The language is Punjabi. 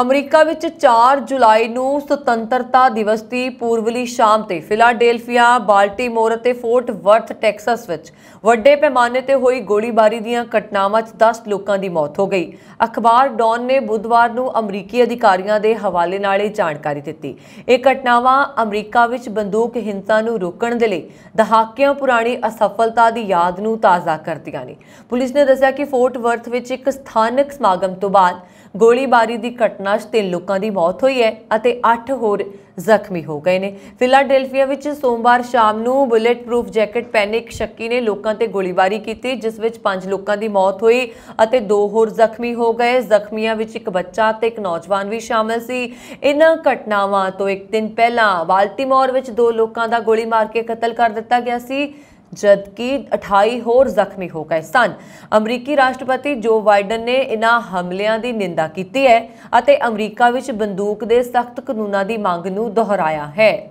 ਅਮਰੀਕਾ ਵਿੱਚ 4 ਜੁਲਾਈ ਨੂੰ ਸੁਤੰਤਰਤਾ ਦਿਵਸ ਦੀ ਪੂਰਵਲੀ ਸ਼ਾਮ ਤੇ ਫਿਲਾਡੈਲਫੀਆ, ਬਾਲਟਿਮੋਰ ਅਤੇ ਫੋਰਟ ਵਰਥ, ਟੈਕਸਸ ਵਿੱਚ ਵੱਡੇ ਪੈਮਾਨੇ ਤੇ ਹੋਈ ਗੋਲੀਬਾਰੀ ਦੀਆਂ ਘਟਨਾਵਾਂ 'ਚ 10 ਲੋਕਾਂ ਦੀ ਮੌਤ ਹੋ ਗਈ। ਅਖਬਾਰ ਡੌਨ ਨੇ ਬੁੱਧਵਾਰ ਨੂੰ ਅਮਰੀਕੀ ਅਧਿਕਾਰੀਆਂ ਦੇ ਹਵਾਲੇ ਨਾਲ ਇਹ ਜਾਣਕਾਰੀ ਦਿੱਤੀ। ਇਹ ਘਟਨਾਵਾਂ ਅਮਰੀਕਾ ਵਿੱਚ ਬੰਦੂਕ ਹਿੰਸਾ ਨੂੰ ਰੋਕਣ ਦੇ ਲਈ ਦਹਾਕਿਆਂ ਪੁਰਾਣੀ ਅਸਫਲਤਾ ਦੀ ਯਾਦ ਨੂੰ ਤਾਜ਼ਾ ਕਰਦੀਆਂ ਨੇ। ਪੁਲਿਸ ਨੇ ਦੱਸਿਆ ਕਿ ਫੋਰਟ ਵਰਥ ਵਿੱਚ ਇੱਕ ਸਥਾਨਕ ਸਮਾਗਮ ਤੋਂ ਬਾਅਦ ਗੋਲੀਬਾਰੀ ਦੀ ਘਟਨਾ 'ਚ 3 ਲੋਕਾਂ ਦੀ ਮੌਤ ਹੋਈ ਹੈ ਅਤੇ 8 ਹੋਰ ਜ਼ਖਮੀ ਹੋ ਗਏ ਨੇ ਫਿਲਾਡੈਲਫੀਆ ਵਿੱਚ ਸੋਮਵਾਰ ਸ਼ਾਮ ਨੂੰ ਬੁਲੇਟ ਪ੍ਰੂਫ ਜੈਕਟ ਪਹਿਨੇ ਇੱਕ ਸ਼ੱਕੀ ਨੇ ਲੋਕਾਂ ਤੇ ਗੋਲੀਬਾਰੀ ਕੀਤੀ ਜਿਸ ਵਿੱਚ 5 ਲੋਕਾਂ ਦੀ ਮੌਤ ਹੋਈ ਅਤੇ 2 ਹੋਰ ਜ਼ਖਮੀ ਹੋ ਗਏ ਜ਼ਖਮੀਆਂ ਵਿੱਚ ਇੱਕ ਬੱਚਾ ਤੇ ਇੱਕ ਨੌਜਵਾਨ ਵੀ ਸ਼ਾਮਲ ਸੀ ਇਨ੍ਹਾਂ ਘਟਨਾਵਾਂ ਤੋਂ ਇੱਕ ਦਿਨ ਪਹਿਲਾਂ ਬਾਲਟਿਮੋਰ ਵਿੱਚ ਦੋ ਲੋਕਾਂ ਦਾ ਗੋਲੀ ਮਾਰ ਕੇ ਕਤਲ ਕਰ ਦਿੱਤਾ ਗਿਆ ਸੀ ਜਦਕਿ 28 ਹੋਰ ਜ਼ਖਮੀ ਹੋ ਗਏ ਸਨ ਅਮਰੀਕੀ ਰਾਸ਼ਟਰਪਤੀ ਜੋ ਬਾਈਡਨ ਨੇ ਇਨ੍ਹਾਂ ਹਮਲਿਆਂ ਦੀ ਨਿੰਦਾ ਕੀਤੀ ਹੈ ਅਤੇ ਅਮਰੀਕਾ ਵਿੱਚ ਬੰਦੂਕ ਦੇ ਸਖਤ ਕਾਨੂੰਨਾਂ ਦੀ ਮੰਗ ਨੂੰ ਦੁਹਰਾਇਆ ਹੈ